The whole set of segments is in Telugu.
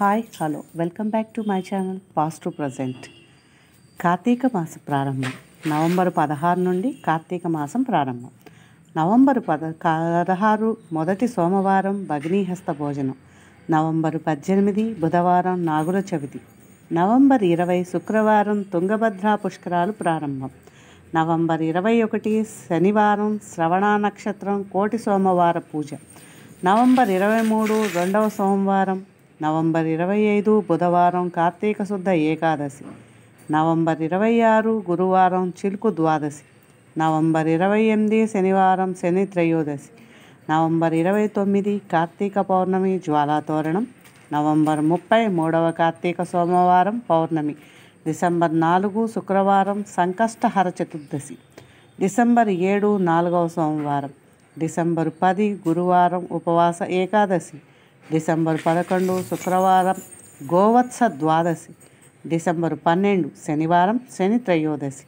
hi hello welcome back to my channel past to present కార్తీక మాస ప్రారంభం నవంబర్ పదహారు నుండి కార్తీక మాసం ప్రారంభం నవంబర్ పద పదహారు మొదటి సోమవారం భగ్నీహస్త భోజనం నవంబర్ పద్దెనిమిది బుధవారం నాగుల చవితి నవంబర్ ఇరవై శుక్రవారం తుంగభద్రా పుష్కరాలు ప్రారంభం నవంబర్ ఇరవై ఒకటి శనివారం శ్రవణ నక్షత్రం కోటి సోమవార పూజ నవంబర్ ఇరవై మూడు రెండవ సోమవారం నవంబర్ ఇరవై ఐదు బుధవారం కార్తీక శుద్ధ ఏకాదశి నవంబర్ ఇరవై ఆరు గురువారం చిలుకు ద్వాదశి నవంబర్ ఇరవై ఎనిమిది శనివారం శని త్రయోదశి నవంబర్ ఇరవై తొమ్మిది కార్తీక పౌర్ణమి జ్వాలాతోరణం నవంబర్ ముప్పై మూడవ కార్తీక సోమవారం పౌర్ణమి డిసెంబర్ నాలుగు శుక్రవారం సంకష్టహర చతుర్దశి డిసెంబర్ ఏడు నాలుగవ సోమవారం డిసెంబర్ పది గురువారం ఉపవాస ఏకాదశి డిసెంబర్ పదకొండు శుక్రవారం గోవత్స ద్వాదశి డిసెంబర్ పన్నెండు శనివారం శని త్రయోదశి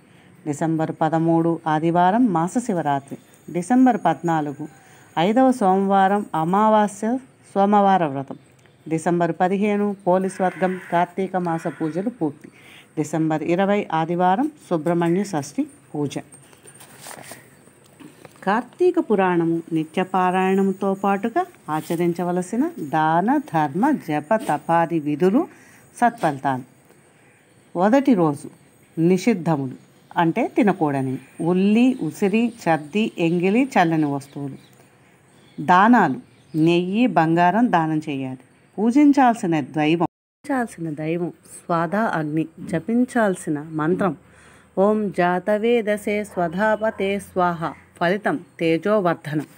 డిసెంబర్ పదమూడు ఆదివారం మాస శివరాత్రి డిసెంబర్ పద్నాలుగు ఐదవ సోమవారం అమావాస్య సోమవార వ్రతం డిసెంబర్ పదిహేను పోలీస్ వర్గం కార్తీక మాస పూజలు పూర్తి డిసెంబర్ ఇరవై ఆదివారం సుబ్రహ్మణ్య షష్ఠి పూజ కార్తీక పురాణము నిత్యపారాయణముతో పాటుగా ఆచరించవలసిన దాన ధర్మ జప తపాది విధులు సత్ఫలితాలు మొదటి రోజు నిషిద్ధములు అంటే తినకూడని ఉల్లి ఉసిరి చద్ది ఎంగిలి చల్లని వస్తువులు దానాలు నెయ్యి బంగారం దానం చేయాలి పూజించాల్సిన దైవం పూజించాల్సిన దైవం స్వాదా అగ్ని జపించాల్సిన మంత్రం ఓం జాతవేదసే స్వధాపతే స్వాహ ఫలితం తేజోవర్ధనం